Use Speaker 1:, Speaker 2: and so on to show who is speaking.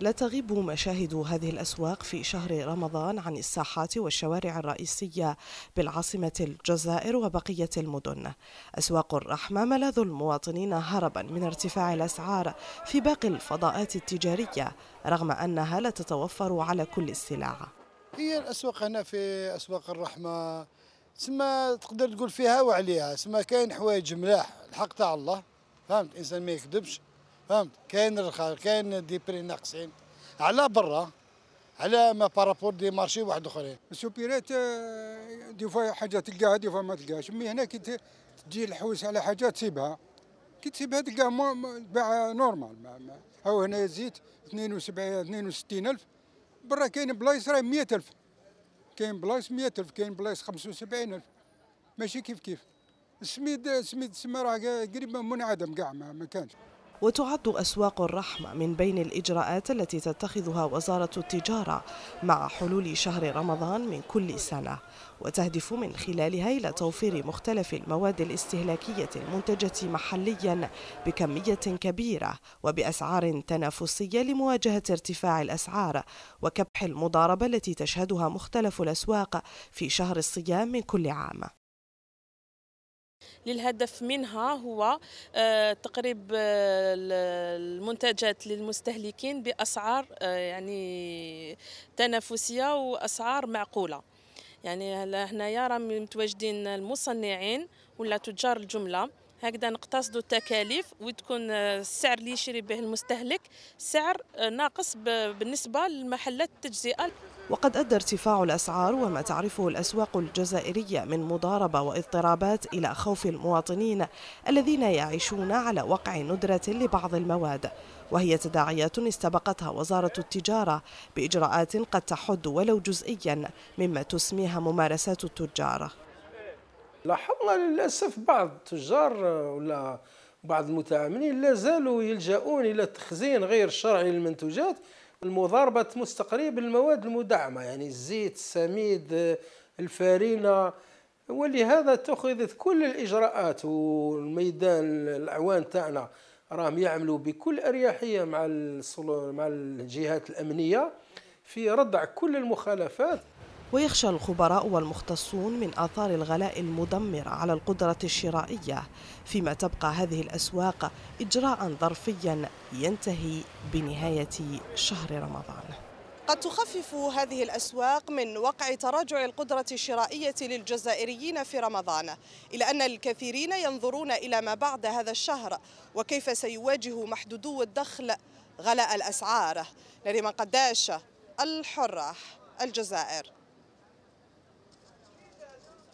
Speaker 1: لا تغيب مشاهد هذه الأسواق في شهر رمضان عن الساحات والشوارع الرئيسية بالعاصمة الجزائر وبقية المدن أسواق الرحمة ملاذ المواطنين هربا من ارتفاع الأسعار في باقي الفضاءات التجارية رغم أنها لا تتوفر على كل السلع
Speaker 2: هي الأسواق هنا في أسواق الرحمة تسمى تقدر تقول فيها وعليها تسمى كاين حوايج ملاح الحق تاع الله فهمت الانسان ما يكذبش فهمت كاين رخاء كاين دي بري ناقصين على برا على ما بارابور دي مارشي واحد اخرين السوبيرات آه، دي فوا حاجه تلقاها دي فوا ما تلقاهاش مي هنا كي تجي الحوس على حاجه تسيبها كي تسيبها تلقاها تباع نورمال ما ما هو هنا زيت 72 الف برا كاين بلايص راه الف كاين بلايص الف كاين بلايص الف ماشي كيف كيف السميد السميد تسمى راه قريب منعدم كاع ما كانش
Speaker 1: وتعد أسواق الرحمة من بين الإجراءات التي تتخذها وزارة التجارة مع حلول شهر رمضان من كل سنة وتهدف من خلالها إلى توفير مختلف المواد الاستهلاكية المنتجة محليا بكمية كبيرة وبأسعار تنافسية لمواجهة ارتفاع الأسعار وكبح المضاربة التي تشهدها مختلف الأسواق في شهر الصيام من كل عام
Speaker 3: للهدف منها هو آه، تقريب آه، المنتجات للمستهلكين بأسعار آه، يعني تنافسية وأسعار معقولة يعني هنايا راه متواجدين المصنعين ولا تجار الجمله هكذا نقتصدوا التكاليف وتكون آه، السعر اللي يشري به المستهلك سعر آه، ناقص بالنسبة لمحلات التجزئة
Speaker 1: وقد أدى ارتفاع الأسعار وما تعرفه الأسواق الجزائرية من مضاربة واضطرابات إلى خوف المواطنين الذين يعيشون على وقع ندرة لبعض المواد وهي تداعيات استبقتها وزارة التجارة بإجراءات قد تحد ولو جزئيا مما تسميها ممارسات التجار
Speaker 2: لاحظنا للاسف بعض التجار آه، ولا بعض المتعاملين لا زالوا يلجؤون الى التخزين غير الشرعي للمنتوجات المضاربه مستقريه تقريبا المواد المدعمه يعني الزيت السميد آه، الفارينه ولهذا اتخذت كل الاجراءات والميدان الاعوان تاعنا راهم يعملوا بكل اريحيه مع مع الجهات الامنيه في ردع كل المخالفات
Speaker 1: ويخشى الخبراء والمختصون من آثار الغلاء المدمر على القدرة الشرائية فيما تبقى هذه الأسواق إجراء ظرفيا ينتهي بنهاية شهر رمضان قد تخفف هذه الأسواق من وقع تراجع القدرة الشرائية للجزائريين في رمضان إلى أن الكثيرين ينظرون إلى ما بعد هذا الشهر وكيف سيواجه محدودو الدخل غلاء الأسعار نريمان قداش الحرة الجزائر